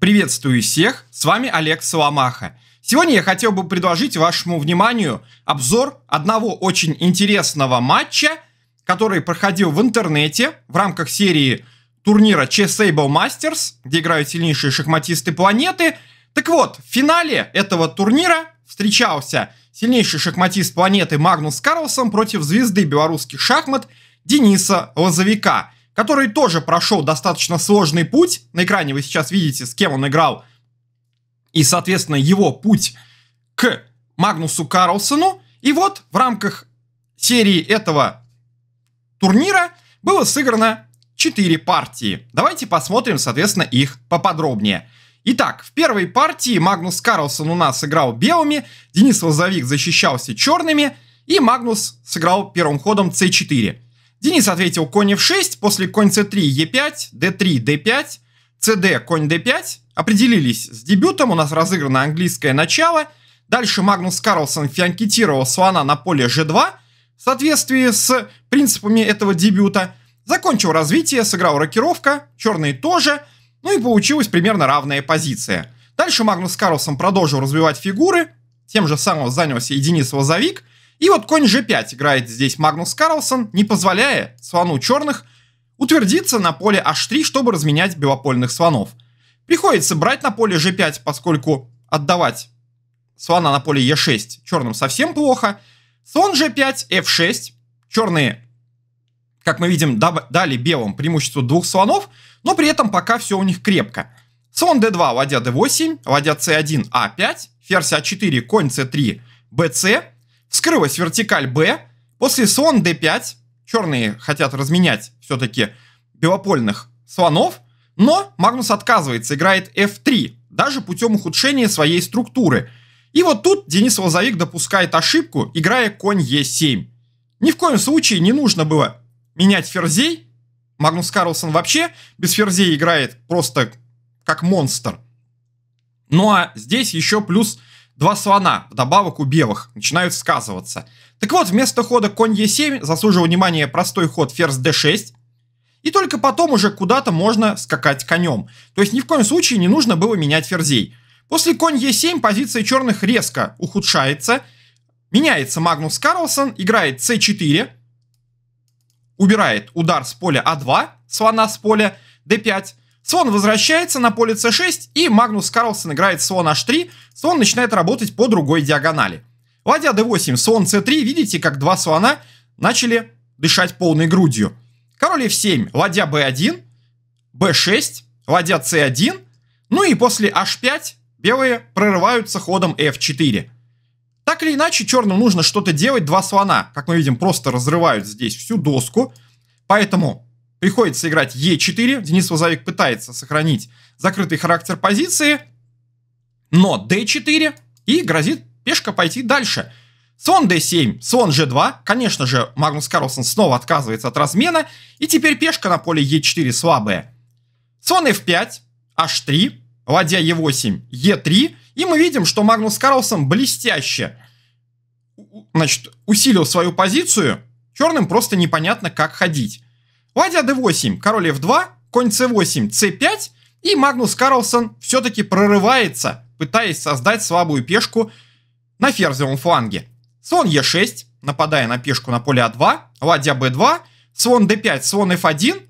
Приветствую всех, с вами Олег Соломаха. Сегодня я хотел бы предложить вашему вниманию обзор одного очень интересного матча, который проходил в интернете в рамках серии турнира Chess Able Masters, где играют сильнейшие шахматисты планеты. Так вот, в финале этого турнира встречался сильнейший шахматист планеты Магнус Карлсон против звезды белорусских шахмат Дениса Лозовика – который тоже прошел достаточно сложный путь. На экране вы сейчас видите, с кем он играл. И, соответственно, его путь к Магнусу Карлсону. И вот в рамках серии этого турнира было сыграно 4 партии. Давайте посмотрим, соответственно, их поподробнее. Итак, в первой партии Магнус Карлсон у нас играл белыми, Денис Лозовик защищался черными, и Магнус сыграл первым ходом c4. Денис ответил конь f6, после конь c3, e5, d3, d5, cd, конь d5. Определились с дебютом, у нас разыграно английское начало. Дальше Магнус Карлсон фианкетировал слона на поле g2 в соответствии с принципами этого дебюта. Закончил развитие, сыграл рокировка, черные тоже, ну и получилась примерно равная позиция. Дальше Магнус Карлсон продолжил развивать фигуры, тем же самым занялся и Денис Лозовик – и вот конь g5 играет здесь Магнус Карлсон, не позволяя слону черных утвердиться на поле h3, чтобы разменять белопольных слонов. Приходится брать на поле g5, поскольку отдавать слона на поле e6 черным совсем плохо. Слон g5, f6. Черные, как мы видим, дали белым преимущество двух слонов, но при этом пока все у них крепко. Слон d2, ладья d8, ладья c1, a5, ферзь a4, а конь c3, bc. Вскрылась вертикаль Б, после слон d5, черные хотят разменять все-таки белопольных слонов, но Магнус отказывается, играет f3, даже путем ухудшения своей структуры. И вот тут Денис Лозовик допускает ошибку, играя конь e7. Ни в коем случае не нужно было менять ферзей. Магнус Карлсон вообще без ферзей играет просто как монстр. Ну а здесь еще плюс Два слона, вдобавок у белых, начинают сказываться. Так вот, вместо хода конь Е7 заслужил внимания простой ход ферзь d6, и только потом уже куда-то можно скакать конем. То есть ни в коем случае не нужно было менять ферзей. После конь Е7 позиция черных резко ухудшается, меняется Магнус Карлсон, играет c4, убирает удар с поля А2, слона с поля d5, Свон возвращается на поле c6, и Магнус Карлсон играет слон h3, слон начинает работать по другой диагонали. Ладья d8, слон c3, видите, как два слона начали дышать полной грудью. Король f7, ладья b1, b6, ладья c1, ну и после h5 белые прорываются ходом f4. Так или иначе, черным нужно что-то делать, два слона, как мы видим, просто разрывают здесь всю доску, поэтому Приходится играть Е4. Денис Лозовик пытается сохранить закрытый характер позиции. Но D4 и грозит пешка пойти дальше. Слон D7, слон G2. Конечно же, Магнус Карлсон снова отказывается от размена. И теперь пешка на поле E4 слабая. Слон F5, H3, ладья E8, E3. И мы видим, что Магнус Карлсон блестяще значит, усилил свою позицию. Черным просто непонятно, как ходить. Ладья d8, король f2, конь c8, c5, и Магнус Карлсон все-таки прорывается, пытаясь создать слабую пешку на ферзевом фланге. Слон e6, нападая на пешку на поле a 2 ладья b2, слон d5, слон f1.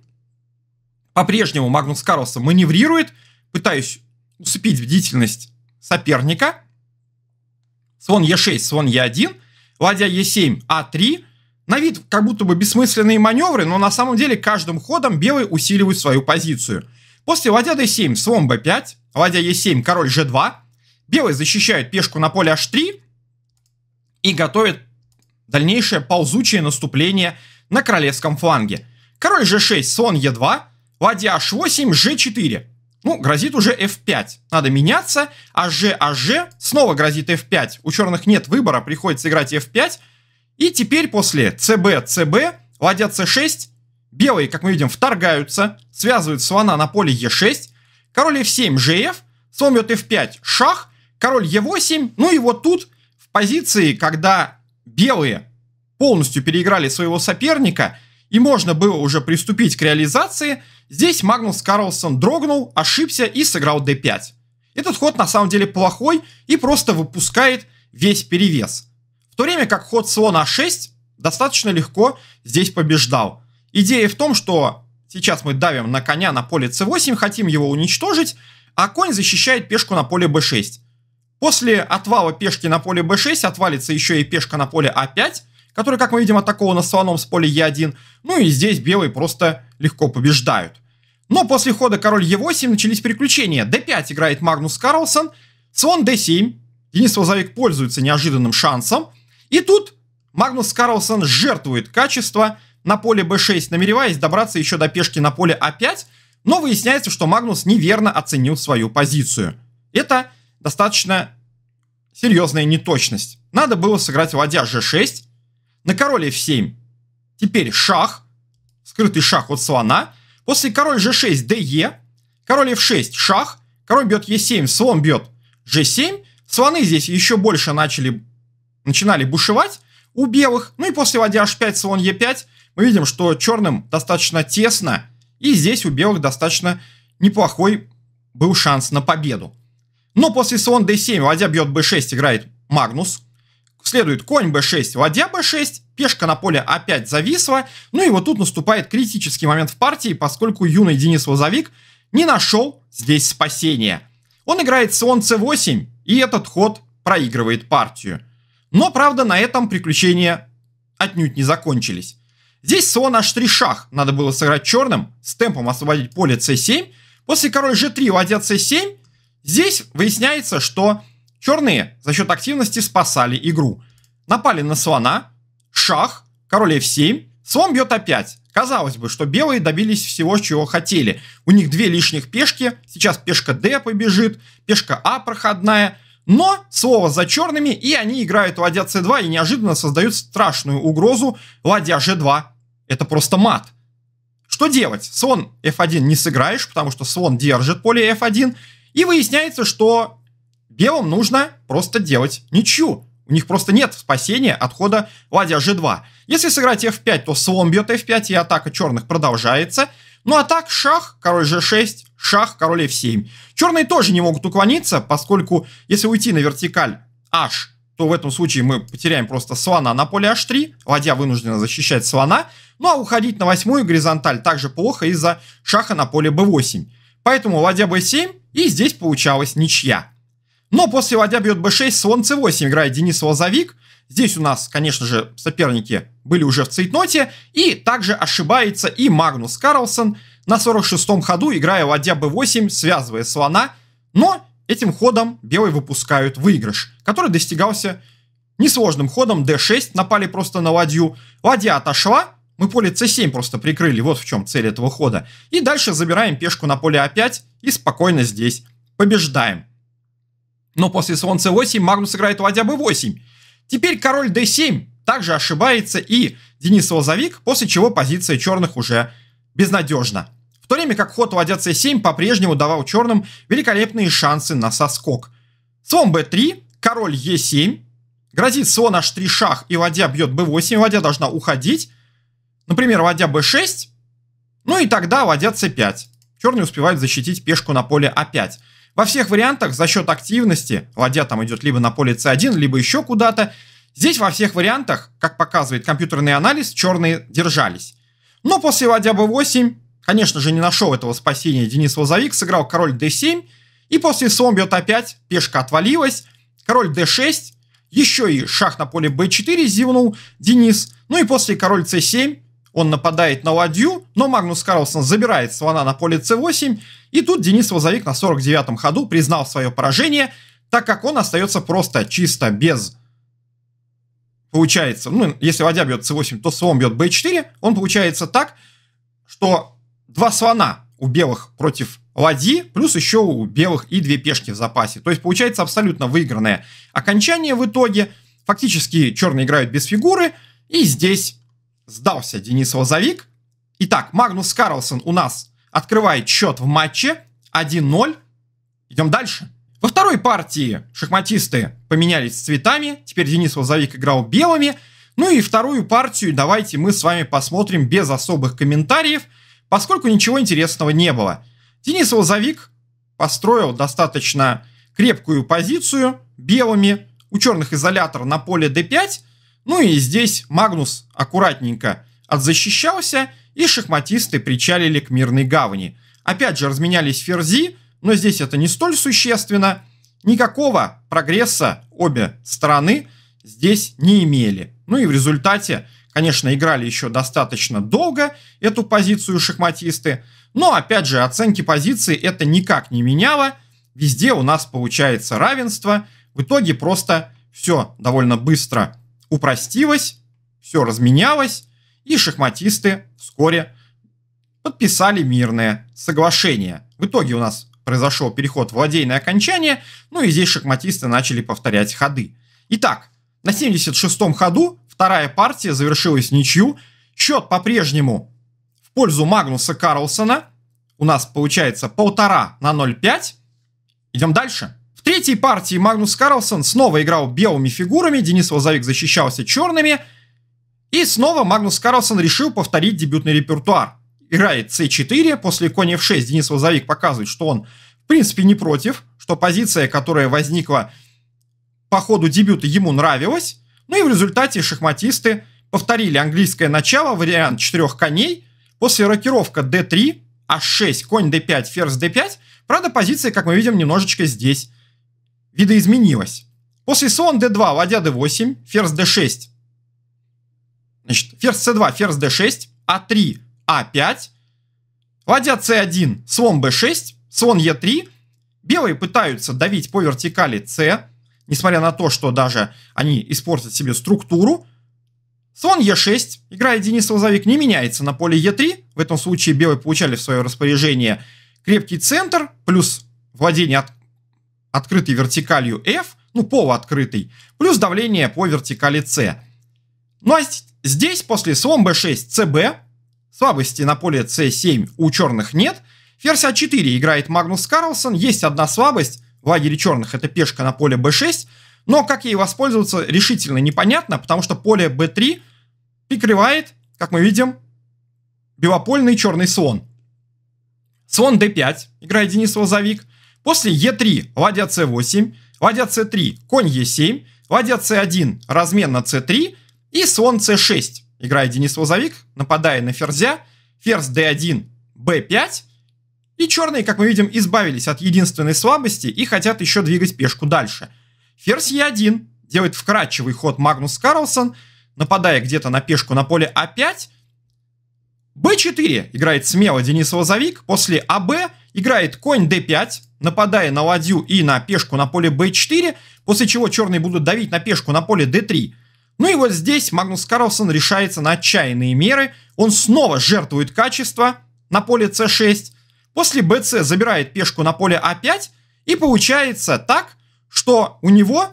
По-прежнему Магнус Карлсон маневрирует, пытаясь усыпить бдительность соперника. Слон e6, слон e1, ладья e7, a 3 на вид как будто бы бессмысленные маневры, но на самом деле каждым ходом белые усиливают свою позицию. После ладья d7, слон b5, ладья e7, король g2. Белые защищают пешку на поле h3 и готовят дальнейшее ползучее наступление на королевском фланге. Король g6, слон e2, ладья h8, g4. Ну, грозит уже f5. Надо меняться. АЖ, АЖ. Снова грозит f5. У черных нет выбора, приходится играть f5. И теперь после ЦБ-ЦБ ладья С6, белые, как мы видим, вторгаются, связывают слона на поле Е6, король F7, ЖФ, слон бьет F5, шах, король Е8, ну и вот тут в позиции, когда белые полностью переиграли своего соперника, и можно было уже приступить к реализации, здесь Магнус Карлсон дрогнул, ошибся и сыграл d5. Этот ход на самом деле плохой и просто выпускает весь перевес то время как ход слон а6 достаточно легко здесь побеждал. Идея в том, что сейчас мы давим на коня на поле c8, хотим его уничтожить, а конь защищает пешку на поле b6. После отвала пешки на поле b6 отвалится еще и пешка на поле a5, а которая, как мы видим, атакована слоном с поля e1. Ну и здесь белые просто легко побеждают. Но после хода король e8 начались приключения. d5 играет Магнус Карлсон, слон d7. Денис Лозовик пользуется неожиданным шансом – и тут Магнус Карлсон жертвует качество на поле b6, намереваясь добраться еще до пешки на поле a5, а но выясняется, что Магнус неверно оценил свою позицию. Это достаточно серьезная неточность. Надо было сыграть ладья g6, на короле f7. Теперь шах, скрытый шах от слона. После король g6, de, король f6, шах, король бьет e7, слон бьет g7. Слоны здесь еще больше начали начинали бушевать у белых. Ну и после ладья h5, слон e5 мы видим, что черным достаточно тесно. И здесь у белых достаточно неплохой был шанс на победу. Но после слон d7 ладья бьет b6, играет Магнус. Следует конь b6, ладья b6, пешка на поле опять а зависла. Ну и вот тут наступает критический момент в партии, поскольку юный Денис Лозовик не нашел здесь спасения. Он играет слон c8, и этот ход проигрывает партию. Но, правда, на этом приключения отнюдь не закончились. Здесь слон аж три шах надо было сыграть черным, с темпом освободить поле c7. После король g3 ладья c7. Здесь выясняется, что черные за счет активности спасали игру. Напали на слона, шах, король f7, слон бьет опять. Казалось бы, что белые добились всего, чего хотели. У них две лишних пешки, сейчас пешка d побежит, пешка а проходная – но слово за черными, и они играют ладья c2 и неожиданно создают страшную угрозу ладья g2. Это просто мат. Что делать? Слон f1 не сыграешь, потому что слон держит поле f1. И выясняется, что белым нужно просто делать ничью. У них просто нет спасения отхода ладья g2. Если сыграть f5, то слон бьет f5, и атака черных продолжается. Ну а так шах, король g6, шах, король f7. Черные тоже не могут уклониться, поскольку если уйти на вертикаль h, то в этом случае мы потеряем просто слона на поле h3, ладья вынуждена защищать слона, ну а уходить на восьмую горизонталь также плохо из-за шаха на поле b8. Поэтому ладья b7, и здесь получалась ничья. Но после ладья бьет b6, слон c8 играет Денис Лозовик. Здесь у нас, конечно же, соперники были уже в цейтноте. И также ошибается и Магнус Карлсон – на 46-м ходу, играя ладья b8, связывая слона, но этим ходом белые выпускают выигрыш, который достигался несложным ходом d6, напали просто на ладью, ладья отошла, мы поле c7 просто прикрыли, вот в чем цель этого хода, и дальше забираем пешку на поле a5 и спокойно здесь побеждаем. Но после слон c8 Магнус играет ладья b8. Теперь король d7 также ошибается и Денис Лозовик, после чего позиция черных уже безнадежна то время как ход ладья c7 по-прежнему давал черным великолепные шансы на соскок. Слон b3, король e7, грозит слон h3 шах и ладья бьет b8, ладья должна уходить, например, ладья b6, ну и тогда ладья c5. Черные успевают защитить пешку на поле a5. А во всех вариантах за счет активности ладья там идет либо на поле c1, либо еще куда-то. Здесь во всех вариантах, как показывает компьютерный анализ, черные держались. Но после ладья b8 Конечно же, не нашел этого спасения Денис Лозовик, сыграл король d7, и после слон бьет опять, пешка отвалилась, король d6, еще и шах на поле b4 зевнул Денис, ну и после король c7, он нападает на ладью, но Магнус Карлсон забирает слона на поле c8, и тут Денис Лозовик на 49-м ходу признал свое поражение, так как он остается просто чисто без получается, ну, если ладья бьет c8, то слон бьет b4, он получается так, что два слона у белых против ладьи, плюс еще у белых и две пешки в запасе. То есть получается абсолютно выигранное окончание в итоге. Фактически черные играют без фигуры. И здесь сдался Денис Лозовик. Итак, Магнус Карлсон у нас открывает счет в матче 1-0. Идем дальше. Во второй партии шахматисты поменялись цветами. Теперь Денис Лозовик играл белыми. Ну и вторую партию давайте мы с вами посмотрим без особых комментариев – поскольку ничего интересного не было. Денис Лозовик построил достаточно крепкую позицию белыми, у черных изолятор на поле d5, ну и здесь Магнус аккуратненько отзащищался, и шахматисты причалили к мирной гавани. Опять же разменялись ферзи, но здесь это не столь существенно. Никакого прогресса обе стороны здесь не имели. Ну и в результате Конечно, играли еще достаточно долго эту позицию шахматисты, но опять же оценки позиции это никак не меняло. Везде у нас получается равенство. В итоге просто все довольно быстро упростилось, все разменялось, и шахматисты вскоре подписали мирное соглашение. В итоге у нас произошел переход в владейное окончание, ну и здесь шахматисты начали повторять ходы. Итак, на 76-м ходу Вторая партия завершилась ничью. Счет по-прежнему в пользу Магнуса Карлсона. У нас получается полтора на 0,5. Идем дальше. В третьей партии Магнус Карлсон снова играл белыми фигурами, Денис Лозовик защищался черными. И снова Магнус Карлсон решил повторить дебютный репертуар. Играет c4, после коня f6 Денис Лозовик показывает, что он в принципе не против, что позиция, которая возникла по ходу дебюта, ему нравилась. Ну и в результате шахматисты повторили английское начало, вариант четырех коней. После рокировка d3, h6, конь d5, ферзь d5. Правда, позиция, как мы видим, немножечко здесь видоизменилась. После слон d2, ладья d8, ферзь d6. Значит, ферзь c2, ферзь d6, a3, a5. Ладья c1, слон b6, слон e3. Белые пытаются давить по вертикали c несмотря на то, что даже они испортят себе структуру, слон Е6, играя Денис Лозовик, не меняется на поле Е3. В этом случае белые получали в свое распоряжение крепкий центр плюс владение от, открытой вертикалью F, ну, полуоткрытый, плюс давление по вертикали c Ну, а здесь после слон B6 CB, слабости на поле C7 у черных нет, ферзь А4 играет Магнус Карлсон, есть одна слабость, в лагере черных это пешка на поле b6, но как ей воспользоваться решительно непонятно, потому что поле b3 прикрывает, как мы видим, белопольный черный слон. Слон d5, играет Денис Лозовик. После e3 ладья c8, ладья c3, конь e7, ладья c1, размен на c3 и слон c6, играет Денис Лозовик, нападая на ферзя, ферзь d1, b5, и черные, как мы видим, избавились от единственной слабости и хотят еще двигать пешку дальше. Ферзь Е1 делает вкрадчивый ход Магнус Карлсон, нападая где-то на пешку на поле А5. Б4 играет смело Денис Лозовик, после АБ играет конь d5, нападая на ладью и на пешку на поле b4, после чего черные будут давить на пешку на поле d3. Ну и вот здесь Магнус Карлсон решается на отчаянные меры, он снова жертвует качество на поле c6, После bc забирает пешку на поле а5, и получается так, что у него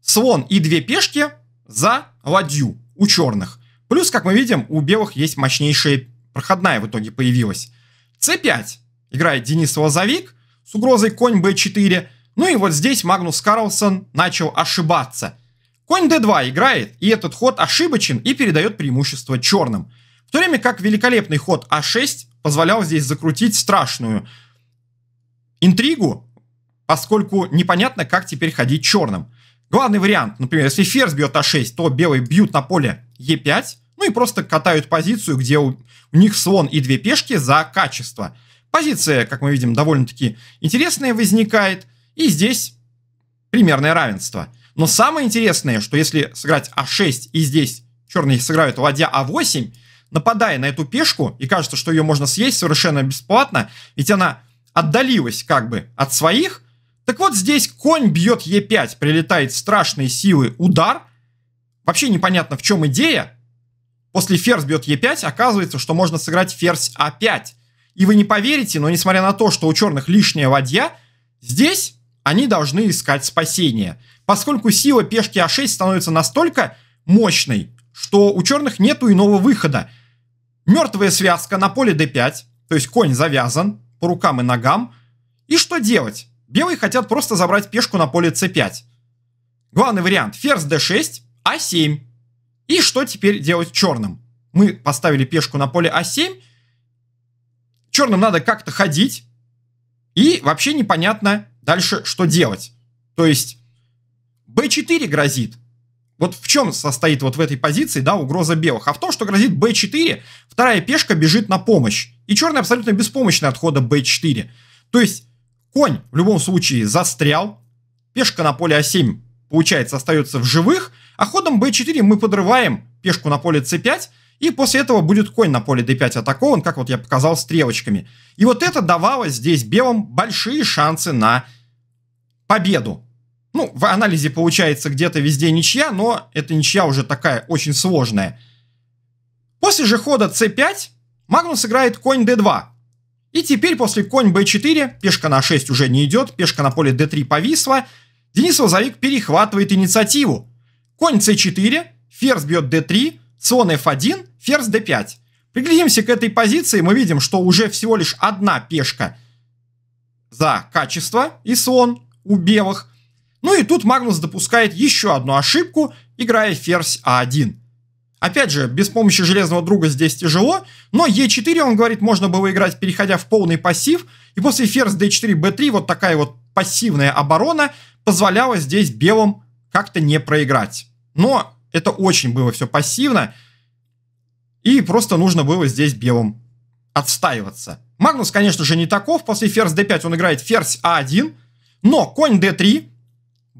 слон и две пешки за ладью у черных. Плюс, как мы видим, у белых есть мощнейшая проходная в итоге появилась. c5 играет Денис Лозовик с угрозой конь b4. Ну и вот здесь Магнус Карлсон начал ошибаться. Конь d2 играет, и этот ход ошибочен и передает преимущество черным. В то время как великолепный ход а6 позволял здесь закрутить страшную интригу, поскольку непонятно, как теперь ходить черным. Главный вариант, например, если ферзь бьет а6, то белые бьют на поле е5, ну и просто катают позицию, где у, у них слон и две пешки за качество. Позиция, как мы видим, довольно-таки интересная возникает, и здесь примерное равенство. Но самое интересное, что если сыграть а6 и здесь черные сыграют ладья а8, нападая на эту пешку, и кажется, что ее можно съесть совершенно бесплатно, ведь она отдалилась как бы от своих. Так вот здесь конь бьет Е5, прилетает страшные силы удар. Вообще непонятно, в чем идея. После ферзь бьет Е5, оказывается, что можно сыграть ферзь А5. И вы не поверите, но несмотря на то, что у черных лишняя ладья, здесь они должны искать спасение. Поскольку сила пешки А6 становится настолько мощной, что у черных нету иного выхода. Мертвая связка на поле d5, то есть конь завязан по рукам и ногам. И что делать? Белые хотят просто забрать пешку на поле c5. Главный вариант ферзь d6, а7. И что теперь делать черным? Мы поставили пешку на поле а7. Черным надо как-то ходить. И вообще непонятно дальше, что делать. То есть b4 грозит. Вот в чем состоит вот в этой позиции, да, угроза белых? А в том, что грозит b4, вторая пешка бежит на помощь. И черные абсолютно беспомощны от хода b4. То есть конь в любом случае застрял, пешка на поле a7, а получается, остается в живых, а ходом b4 мы подрываем пешку на поле c5, и после этого будет конь на поле d5 атакован, как вот я показал стрелочками. И вот это давало здесь белым большие шансы на победу. Ну, в анализе получается где-то везде ничья, но эта ничья уже такая очень сложная. После же хода c5 Магнус играет конь d2. И теперь после конь b4 пешка на 6 уже не идет, пешка на поле d3 повисла. Денис Лозовик перехватывает инициативу. Конь c4, ферзь бьет d3, слон f1, ферзь d5. Приглядимся к этой позиции, мы видим, что уже всего лишь одна пешка за качество и слон у белых – ну и тут Магнус допускает еще одну ошибку, играя ферзь А1. Опять же, без помощи железного друга здесь тяжело, но Е4, он говорит, можно было играть, переходя в полный пассив, и после ферзь d4, b3, вот такая вот пассивная оборона позволяла здесь белым как-то не проиграть. Но это очень было все пассивно, и просто нужно было здесь белым отстаиваться. Магнус, конечно же, не таков, после ферзь d5 он играет ферзь а 1 но конь d3,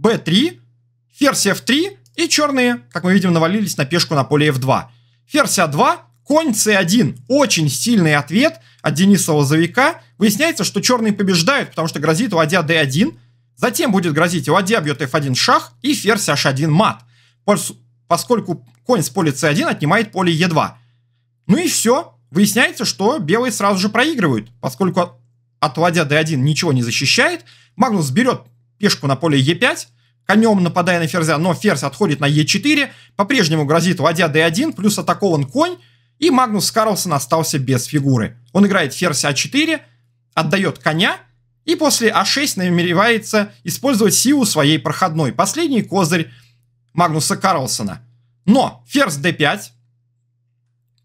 b3, ферзь f3 и черные, как мы видим, навалились на пешку на поле f2. Ферзь a2, а конь c1. Очень сильный ответ от Дениса Лозовика. Выясняется, что черные побеждают, потому что грозит ладья d1. Затем будет грозить ладья бьет f1 шах и ферзь h1 мат. Поскольку конь с поля c1 отнимает поле e2. Ну и все. Выясняется, что белые сразу же проигрывают, поскольку от ладья d1 ничего не защищает. Магнус берет пешку на поле Е5, конем нападая на ферзя, но ферзь отходит на Е4, по-прежнему грозит ладья d1, плюс атакован конь, и Магнус Карлсон остался без фигуры. Он играет ферзь А4, отдает коня, и после А6 намеревается использовать силу своей проходной. Последний козырь Магнуса Карлсона. Но ферзь d5.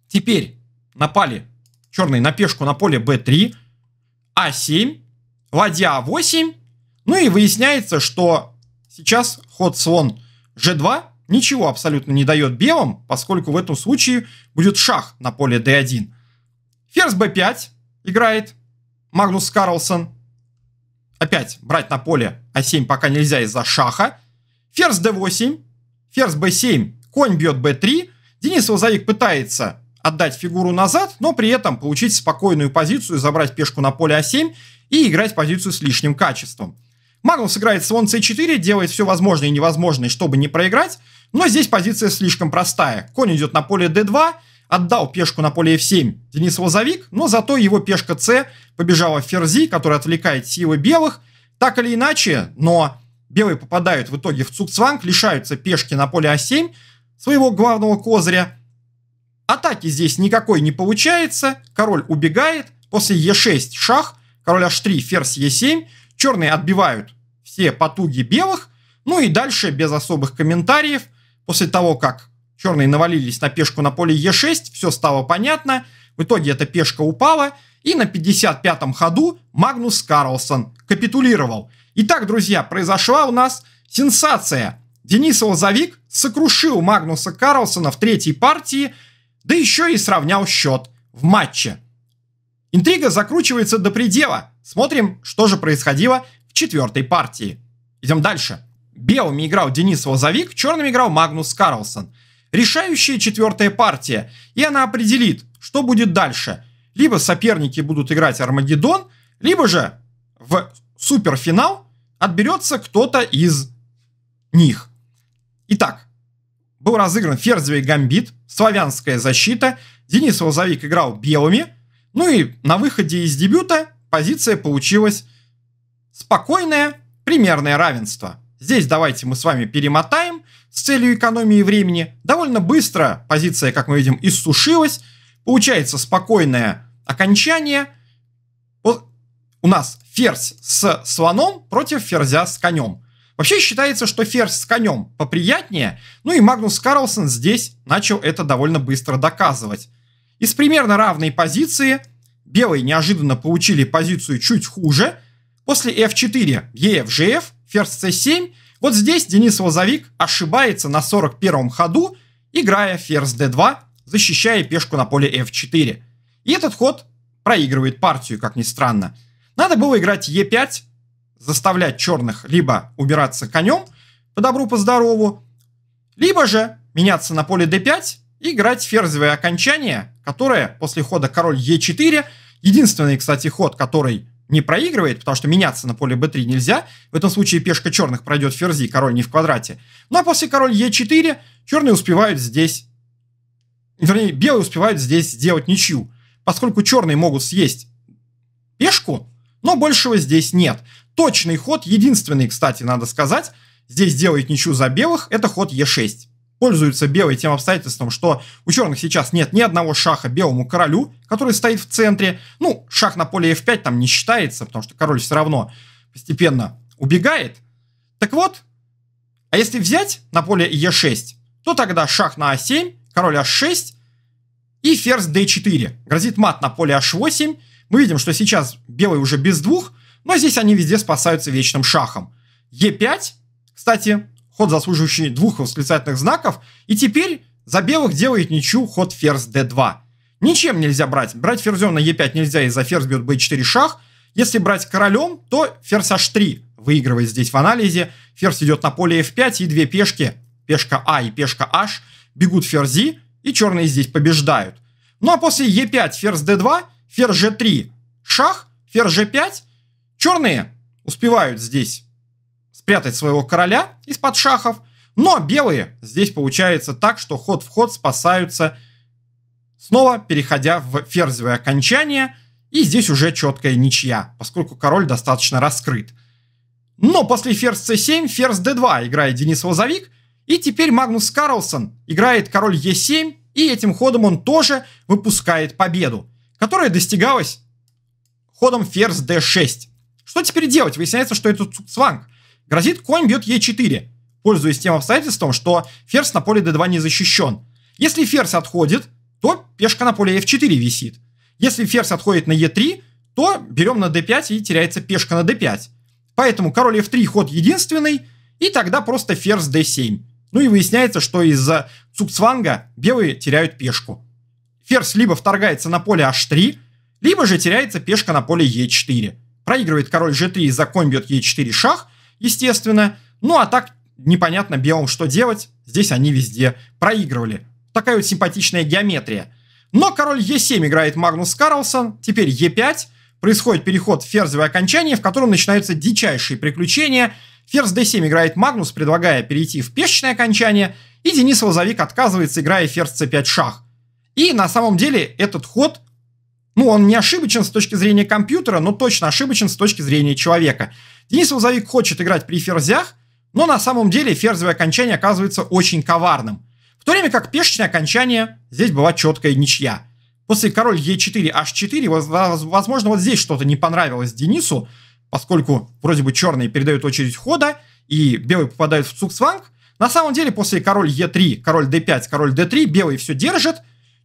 Теперь напали черные на пешку на поле b3. А7, ладья А8, ну и выясняется, что сейчас ход слон g2 ничего абсолютно не дает белым, поскольку в этом случае будет шах на поле d1. Ферзь b5 играет Магнус Карлсон. Опять брать на поле а7 пока нельзя из-за шаха. Ферзь d8, ферзь b7, конь бьет b3. Денис Лозовик пытается отдать фигуру назад, но при этом получить спокойную позицию, забрать пешку на поле а7 и играть позицию с лишним качеством. Магнус играет слон c4, делает все возможное и невозможное, чтобы не проиграть, но здесь позиция слишком простая. Конь идет на поле d2, отдал пешку на поле f7 Денис Лозовик, но зато его пешка c побежала в ферзи, которая отвлекает силы белых. Так или иначе, но белые попадают в итоге в цукцванг, лишаются пешки на поле a а 7 своего главного козыря. Атаки здесь никакой не получается, король убегает, после e6 шах, король h3, ферзь e7– черные отбивают все потуги белых, ну и дальше без особых комментариев, после того, как черные навалились на пешку на поле Е6, все стало понятно, в итоге эта пешка упала, и на 55-м ходу Магнус Карлсон капитулировал. Итак, друзья, произошла у нас сенсация. Денис Лозовик сокрушил Магнуса Карлсона в третьей партии, да еще и сравнял счет в матче. Интрига закручивается до предела – Смотрим, что же происходило в четвертой партии. Идем дальше. Белыми играл Денис Лозовик, черными играл Магнус Карлсон. Решающая четвертая партия, и она определит, что будет дальше. Либо соперники будут играть Армагеддон, либо же в суперфинал отберется кто-то из них. Итак, был разыгран ферзевый гамбит, славянская защита, Денис Лозовик играл белыми, ну и на выходе из дебюта позиция получилась спокойное, примерное равенство. Здесь давайте мы с вами перемотаем с целью экономии времени. Довольно быстро позиция, как мы видим, иссушилась. Получается спокойное окончание. Вот у нас ферзь с слоном против ферзя с конем. Вообще считается, что ферзь с конем поприятнее, ну и Магнус Карлсон здесь начал это довольно быстро доказывать. Из примерно равной позиции белые неожиданно получили позицию чуть хуже. После F4 EFGF, ферзь C7. Вот здесь Денис Лозовик ошибается на 41-м ходу, играя ферзь D2, защищая пешку на поле F4. И этот ход проигрывает партию, как ни странно. Надо было играть e 5 заставлять черных либо убираться конем, по добру, по здорову, либо же меняться на поле d5 и играть ферзевое окончание, которое после хода король e4 Единственный, кстати, ход, который не проигрывает, потому что меняться на поле b3 нельзя. В этом случае пешка черных пройдет ферзи, король не в квадрате. Ну а после король e4 черные успевают здесь... Вернее, белые успевают здесь сделать ничью, поскольку черные могут съесть пешку, но большего здесь нет. Точный ход, единственный, кстати, надо сказать, здесь делает ничью за белых, это ход e6 пользуются белой тем обстоятельством, что у черных сейчас нет ни одного шаха белому королю, который стоит в центре. Ну, шах на поле f5 там не считается, потому что король все равно постепенно убегает. Так вот, а если взять на поле e6, то тогда шах на a7, а король h6 и ферзь d4. Грозит мат на поле h8. Мы видим, что сейчас белый уже без двух, но здесь они везде спасаются вечным шахом. e5, кстати, ход, заслуживающий двух восклицательных знаков, и теперь за белых делает ничью ход ферзь d2. Ничем нельзя брать. Брать ферзем на e5 нельзя, из-за ферзь бьет b4 шах. Если брать королем, то ферзь h3 выигрывает здесь в анализе. Ферзь идет на поле f5, и две пешки, пешка а и пешка h, бегут ферзи, и черные здесь побеждают. Ну а после e5 ферзь d2, ферзь g3 шах, ферзь g5, черные успевают здесь спрятать своего короля из-под шахов. Но белые здесь получается так, что ход в ход спасаются, снова переходя в ферзевое окончание. И здесь уже четкая ничья, поскольку король достаточно раскрыт. Но после ферзь c7, ферзь d2 играет Денис Лозовик. И теперь Магнус Карлсон играет король e7, и этим ходом он тоже выпускает победу, которая достигалась ходом ферзь d6. Что теперь делать? Выясняется, что это цукцванг. Грозит конь, бьет Е4, пользуясь тем обстоятельством, что ферзь на поле d2 не защищен. Если ферзь отходит, то пешка на поле f4 висит. Если ферзь отходит на e3, то берем на d5 и теряется пешка на d5. Поэтому король f3 ход единственный, и тогда просто ферзь d7. Ну и выясняется, что из-за цукцванга белые теряют пешку. Ферзь либо вторгается на поле h3, либо же теряется пешка на поле e4. Проигрывает король g3 из-за конь бьет e4 шах, естественно. Ну а так непонятно белым что делать, здесь они везде проигрывали. Такая вот симпатичная геометрия. Но король Е7 играет Магнус Карлсон, теперь Е5, происходит переход в ферзевое окончание, в котором начинаются дичайшие приключения. Ферзь d7 играет Магнус, предлагая перейти в пешечное окончание, и Денис Лозовик отказывается, играя ферзь c5 шах. И на самом деле этот ход ну, он не ошибочен с точки зрения компьютера, но точно ошибочен с точки зрения человека. Денис Лозовик хочет играть при ферзях, но на самом деле ферзевое окончание оказывается очень коварным. В то время как пешечное окончание здесь была четкая ничья. После король Е4, H4, возможно, вот здесь что-то не понравилось Денису, поскольку вроде бы черные передают очередь хода, и белый попадает в цуксванг. На самом деле после король Е3, король d5, король d3 белый все держит,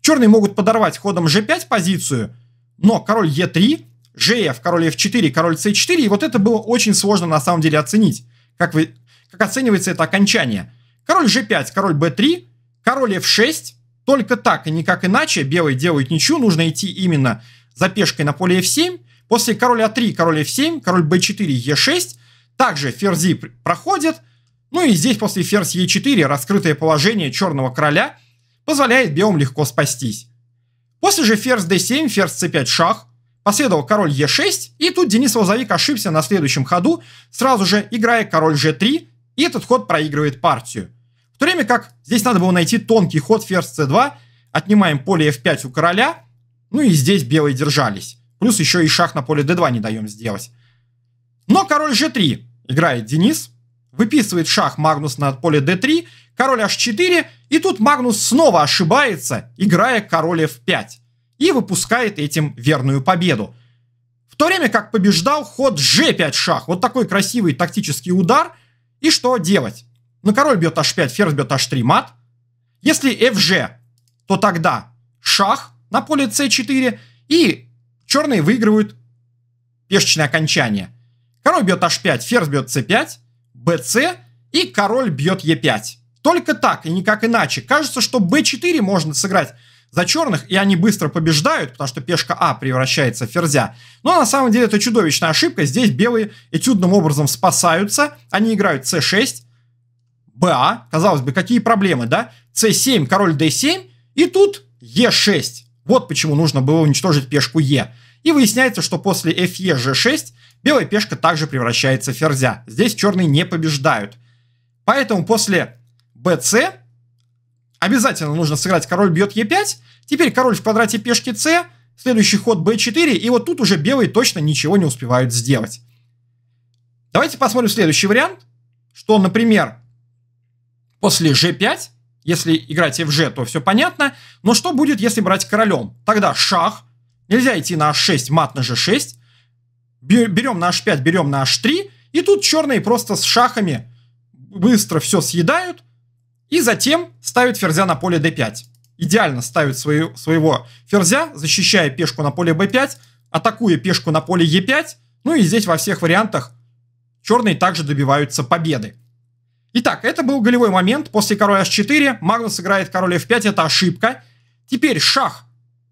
Черные могут подорвать ходом g5 позицию, но король e3, gf, король f4, король c4, и вот это было очень сложно на самом деле оценить, как, вы, как оценивается это окончание. Король g5, король b3, король f6, только так и никак иначе белые делают ничью, нужно идти именно за пешкой на поле f7, после король короля 3, король f7, король b4, e6, также ферзи проходит, ну и здесь после ферзь e4 раскрытое положение черного короля – позволяет белым легко спастись. После же ферзь d7, ферзь c5 шах, последовал король e6, и тут Денис Лозовик ошибся на следующем ходу, сразу же играя король g3, и этот ход проигрывает партию. В то время как здесь надо было найти тонкий ход ферзь c2, отнимаем поле f5 у короля, ну и здесь белые держались. Плюс еще и шах на поле d2 не даем сделать. Но король g3 играет Денис, выписывает шах Магнус на поле d3, король h4, и тут Магнус снова ошибается, играя короля f5, и выпускает этим верную победу. В то время как побеждал ход g5 шах, вот такой красивый тактический удар. И что делать? На король бьет h5, ферзь бьет h3, мат. Если fg, то тогда шах на поле c4, и черные выигрывают пешечное окончание. Король бьет h5, ферзь бьет c5, bc, и король бьет e5. Только так и никак иначе. Кажется, что b4 можно сыграть за черных, и они быстро побеждают, потому что пешка А превращается в ферзя. Но на самом деле это чудовищная ошибка. Здесь белые этюдным образом спасаются. Они играют c6, ба. Казалось бы, какие проблемы, да? c7, король d7, и тут e6. Вот почему нужно было уничтожить пешку e. И выясняется, что после фе g6 белая пешка также превращается в ферзя. Здесь черные не побеждают. Поэтому после bc. Обязательно нужно сыграть король бьет e5. Теперь король в квадрате пешки c. Следующий ход b4. И вот тут уже белые точно ничего не успевают сделать. Давайте посмотрим следующий вариант. Что, например, после g5, если играть fg, то все понятно. Но что будет, если брать королем? Тогда шах. Нельзя идти на h6, мат на g6. Берем на h5, берем на h3. И тут черные просто с шахами быстро все съедают. И затем ставит ферзя на поле d5. Идеально ставит свою, своего ферзя, защищая пешку на поле b5, атакуя пешку на поле e5. Ну и здесь во всех вариантах черные также добиваются победы. Итак, это был голевой момент. После короля h4 Магнус играет король f5, это ошибка. Теперь шах,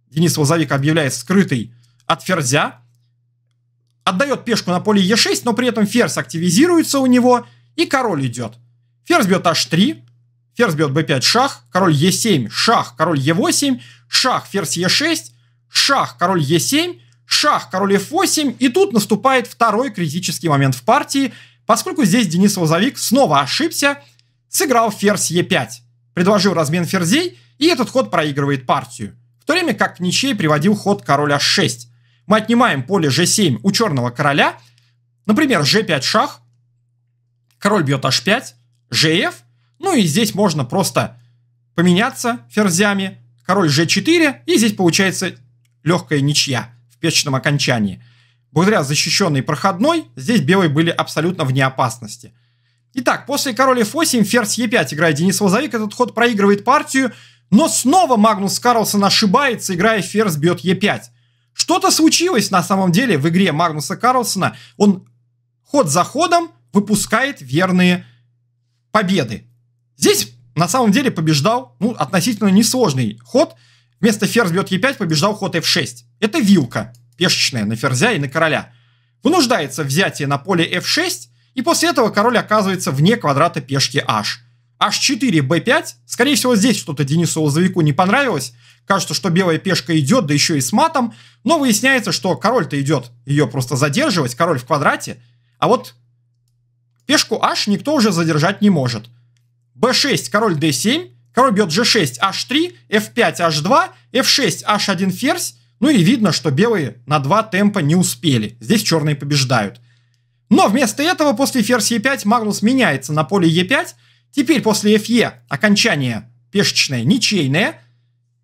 Денис Лозовик объявляет скрытый от ферзя. Отдает пешку на поле e6, но при этом ферзь активизируется у него, и король идет. Ферзь бьет h3, ферзь бьет b5, шах, король e7, шах, король e8, шах, ферзь e6, шах, король e7, шах, король f8, и тут наступает второй критический момент в партии, поскольку здесь Денис Лозовик снова ошибся, сыграл ферзь e5, предложил размен ферзей, и этот ход проигрывает партию. В то время как к ничьей приводил ход короля 6. Мы отнимаем поле g7 у черного короля, например, g5 шах, король бьет h5, gf, ну и здесь можно просто поменяться ферзями. Король g4, и здесь получается легкая ничья в пешечном окончании. Благодаря защищенной проходной, здесь белые были абсолютно вне опасности. Итак, после короля f8, ферзь e5 играет Денис Лозовик. Этот ход проигрывает партию, но снова Магнус Карлсон ошибается, играя ферзь бьет e5. Что-то случилось на самом деле в игре Магнуса Карлсона. Он ход за ходом выпускает верные победы. Здесь на самом деле побеждал ну, относительно несложный ход. Вместо ферзь бьет Е5 побеждал ход F6. Это вилка пешечная на ферзя и на короля. Вынуждается взятие на поле F6, и после этого король оказывается вне квадрата пешки H. H4, B5. Скорее всего, здесь что-то Денису Лозовику не понравилось. Кажется, что белая пешка идет, да еще и с матом. Но выясняется, что король-то идет ее просто задерживать, король в квадрате. А вот пешку H никто уже задержать не может b6, король d7, король бьет g6, h3, f5, h2, f6, h1 ферзь. Ну и видно, что белые на два темпа не успели. Здесь черные побеждают. Но вместо этого после ферзь e5 Магнус меняется на поле e5. Теперь после fe окончание пешечное ничейное.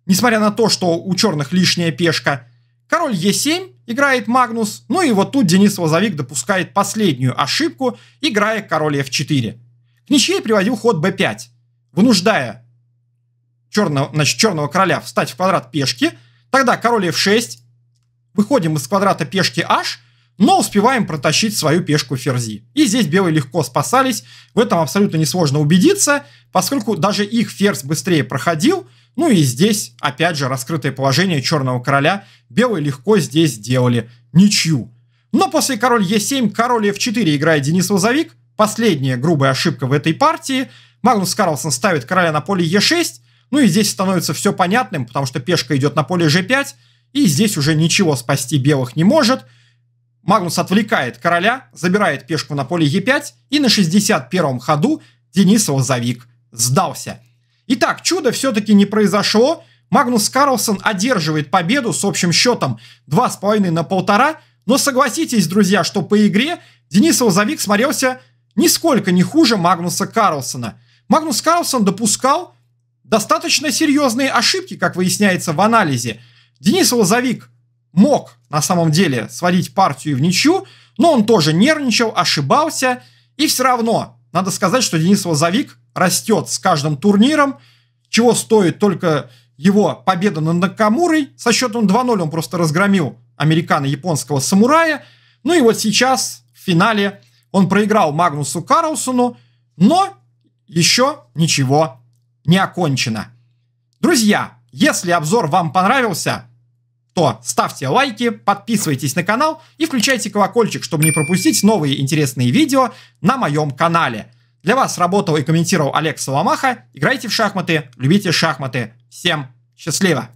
Несмотря на то, что у черных лишняя пешка. Король e7 играет Магнус. Ну и вот тут Денис Лозовик допускает последнюю ошибку, играя король f4 ничьей приводил ход b5, вынуждая черного, значит, черного короля встать в квадрат пешки. Тогда король f6. Выходим из квадрата пешки h, но успеваем протащить свою пешку ферзи. И здесь белые легко спасались. В этом абсолютно несложно убедиться, поскольку даже их ферзь быстрее проходил. Ну и здесь, опять же, раскрытое положение черного короля. Белые легко здесь сделали ничью. Но после король e7, король f4 играет Денис Лозовик. Последняя грубая ошибка в этой партии. Магнус Карлсон ставит короля на поле Е6. Ну и здесь становится все понятным, потому что пешка идет на поле G5. И здесь уже ничего спасти белых не может. Магнус отвлекает короля, забирает пешку на поле Е5. И на 61-м ходу Денисов Завик сдался. Итак, чудо все-таки не произошло. Магнус Карлсон одерживает победу с общим счетом 2,5 на полтора. Но согласитесь, друзья, что по игре Денис Лозовик смотрелся нисколько не хуже Магнуса Карлсона. Магнус Карлсон допускал достаточно серьезные ошибки, как выясняется в анализе. Денис Лозовик мог на самом деле сводить партию в ничью, но он тоже нервничал, ошибался. И все равно, надо сказать, что Денис Лозовик растет с каждым турниром, чего стоит только его победа над Накамурой. Со счетом 2-0 он просто разгромил американо-японского самурая. Ну и вот сейчас в финале он проиграл Магнусу Карлсону, но еще ничего не окончено. Друзья, если обзор вам понравился, то ставьте лайки, подписывайтесь на канал и включайте колокольчик, чтобы не пропустить новые интересные видео на моем канале. Для вас работал и комментировал Олег Соломаха. Играйте в шахматы, любите шахматы. Всем счастливо!